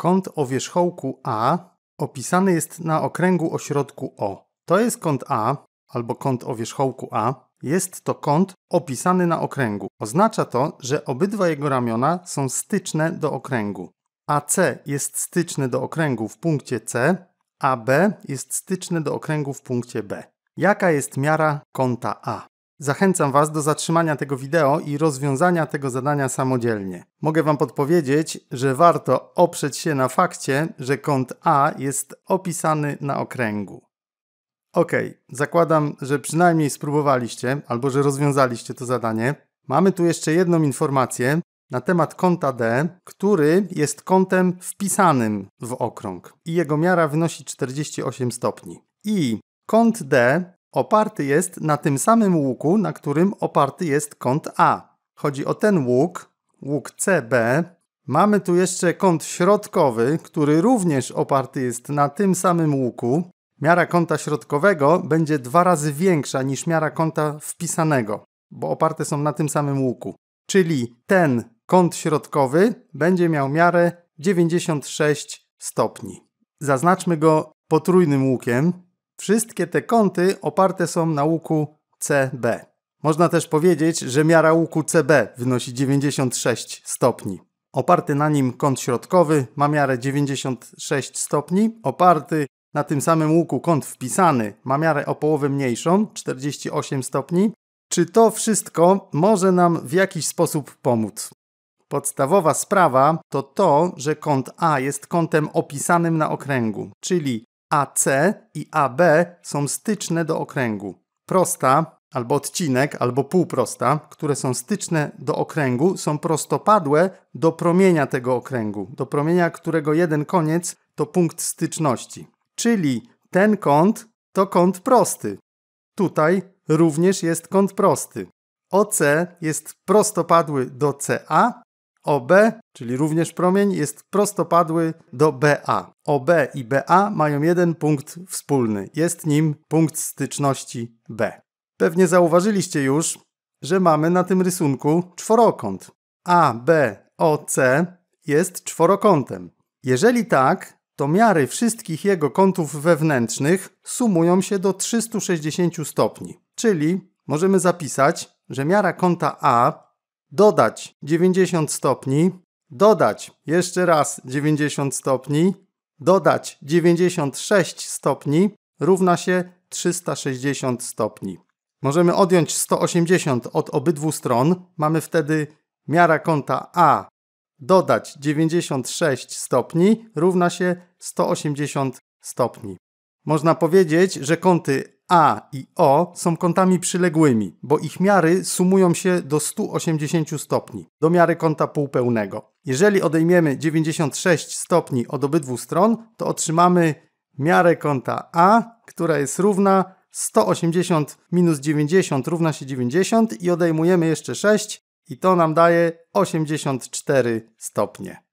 Kąt o wierzchołku A opisany jest na okręgu o środku O. To jest kąt A albo kąt o wierzchołku A. Jest to kąt opisany na okręgu. Oznacza to, że obydwa jego ramiona są styczne do okręgu. AC jest styczne do okręgu w punkcie C, AB jest styczne do okręgu w punkcie B. Jaka jest miara kąta A? Zachęcam Was do zatrzymania tego wideo i rozwiązania tego zadania samodzielnie. Mogę Wam podpowiedzieć, że warto oprzeć się na fakcie, że kąt A jest opisany na okręgu. Ok, zakładam, że przynajmniej spróbowaliście albo że rozwiązaliście to zadanie. Mamy tu jeszcze jedną informację na temat kąta D, który jest kątem wpisanym w okrąg i jego miara wynosi 48 stopni. I kąt D oparty jest na tym samym łuku, na którym oparty jest kąt A. Chodzi o ten łuk, łuk CB. Mamy tu jeszcze kąt środkowy, który również oparty jest na tym samym łuku. Miara kąta środkowego będzie dwa razy większa niż miara kąta wpisanego, bo oparte są na tym samym łuku. Czyli ten kąt środkowy będzie miał miarę 96 stopni. Zaznaczmy go potrójnym łukiem, Wszystkie te kąty oparte są na łuku CB. Można też powiedzieć, że miara łuku CB wynosi 96 stopni. Oparty na nim kąt środkowy ma miarę 96 stopni. Oparty na tym samym łuku kąt wpisany ma miarę o połowę mniejszą, 48 stopni. Czy to wszystko może nam w jakiś sposób pomóc? Podstawowa sprawa to to, że kąt A jest kątem opisanym na okręgu, czyli AC i AB są styczne do okręgu. Prosta albo odcinek, albo półprosta, które są styczne do okręgu, są prostopadłe do promienia tego okręgu, do promienia, którego jeden koniec to punkt styczności. Czyli ten kąt to kąt prosty. Tutaj również jest kąt prosty. OC jest prostopadły do CA, OB, czyli również promień, jest prostopadły do BA. OB i BA mają jeden punkt wspólny. Jest nim punkt styczności B. Pewnie zauważyliście już, że mamy na tym rysunku czworokąt. ABOC jest czworokątem. Jeżeli tak, to miary wszystkich jego kątów wewnętrznych sumują się do 360 stopni. Czyli możemy zapisać, że miara kąta A dodać 90 stopni, dodać jeszcze raz 90 stopni, dodać 96 stopni równa się 360 stopni. Możemy odjąć 180 od obydwu stron, mamy wtedy miara kąta A dodać 96 stopni równa się 180 stopni. Można powiedzieć, że kąty a i O są kątami przyległymi, bo ich miary sumują się do 180 stopni, do miary kąta półpełnego. Jeżeli odejmiemy 96 stopni od obydwu stron, to otrzymamy miarę kąta A, która jest równa 180 minus 90 równa się 90 i odejmujemy jeszcze 6 i to nam daje 84 stopnie.